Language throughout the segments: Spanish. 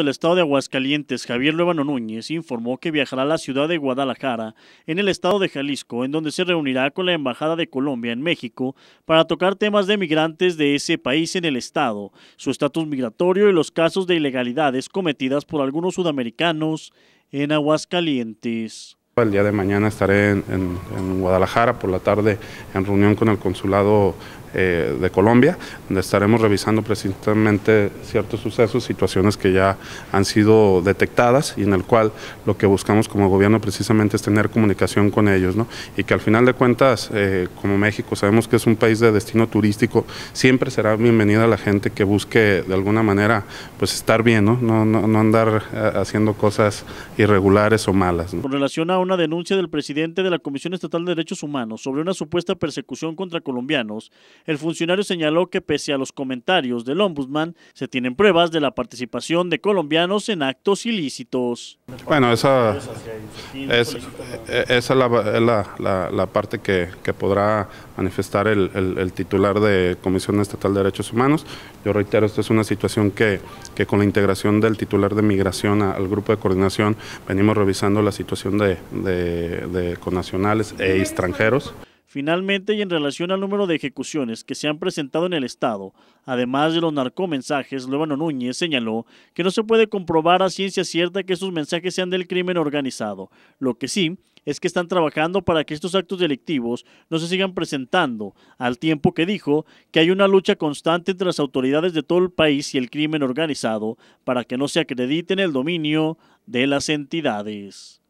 El Estado de Aguascalientes, Javier Luevano Núñez, informó que viajará a la ciudad de Guadalajara, en el estado de Jalisco, en donde se reunirá con la Embajada de Colombia en México para tocar temas de migrantes de ese país en el estado, su estatus migratorio y los casos de ilegalidades cometidas por algunos sudamericanos en Aguascalientes. El día de mañana estaré en, Guadalajara por la tarde en reunión con el consulado eh, de Colombia, donde estaremos revisando precisamente ciertos sucesos, situaciones que ya han sido detectadas y en el cual lo que buscamos como gobierno precisamente es tener comunicación con ellos, ¿no? Y que al final de cuentas, eh, como México, sabemos que es un país de destino turístico, siempre será bienvenida la gente que busque de alguna manera, pues estar bien, ¿no? No, no, andar eh, haciendo cosas irregulares o malas. Con relación a una una denuncia del presidente de la Comisión Estatal de Derechos Humanos sobre una supuesta persecución contra colombianos, el funcionario señaló que pese a los comentarios del ombudsman, se tienen pruebas de la participación de colombianos en actos ilícitos. Bueno, esa, es, e, la, parte que, que podrá manifestar el, titular de Comisión Estatal de Derechos Humanos. Yo reitero, esto es una situación que, con la integración del titular de migración al grupo de coordinación venimos revisando la situación de, de, de e extranjeros. Finalmente, y en relación al número de ejecuciones que se han presentado en el Estado, además de los narcomensajes, Luevano Núñez señaló que no se puede comprobar a ciencia cierta que sus mensajes sean del crimen organizado. Lo que sí es que están trabajando para que estos actos delictivos no se sigan presentando, al tiempo que dijo que hay una lucha constante entre las autoridades de todo el país y el crimen organizado para que no se en el dominio de las entidades.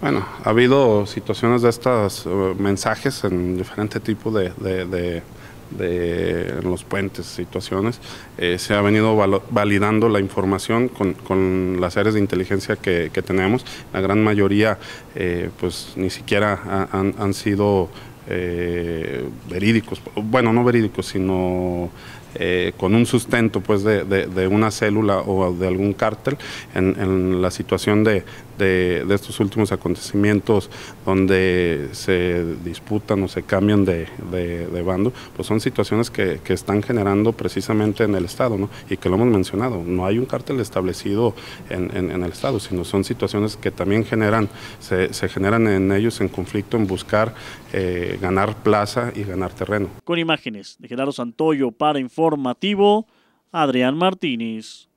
Bueno, ha habido situaciones de estos eh, mensajes en diferente tipo de, de de los puentes, situaciones, eh, se ha venido validando la información con, las áreas de inteligencia que, tenemos. La gran mayoría, eh, pues ni siquiera han, sido eh, verídicos, bueno, no verídicos, sino eh, con un sustento pues de, de, una célula o de algún cártel en, la situación de, de, estos últimos acontecimientos donde se disputan o se cambian de, bando, pues son situaciones que, que, están generando precisamente en el Estado, ¿no? Y que lo hemos mencionado, no hay un cártel establecido en, en, el Estado, sino son situaciones que también generan, se, se generan en ellos en conflicto en buscar eh, ganar plaza y ganar terreno. Con imágenes de Gerardo Santoyo para Informe Adrián Martínez.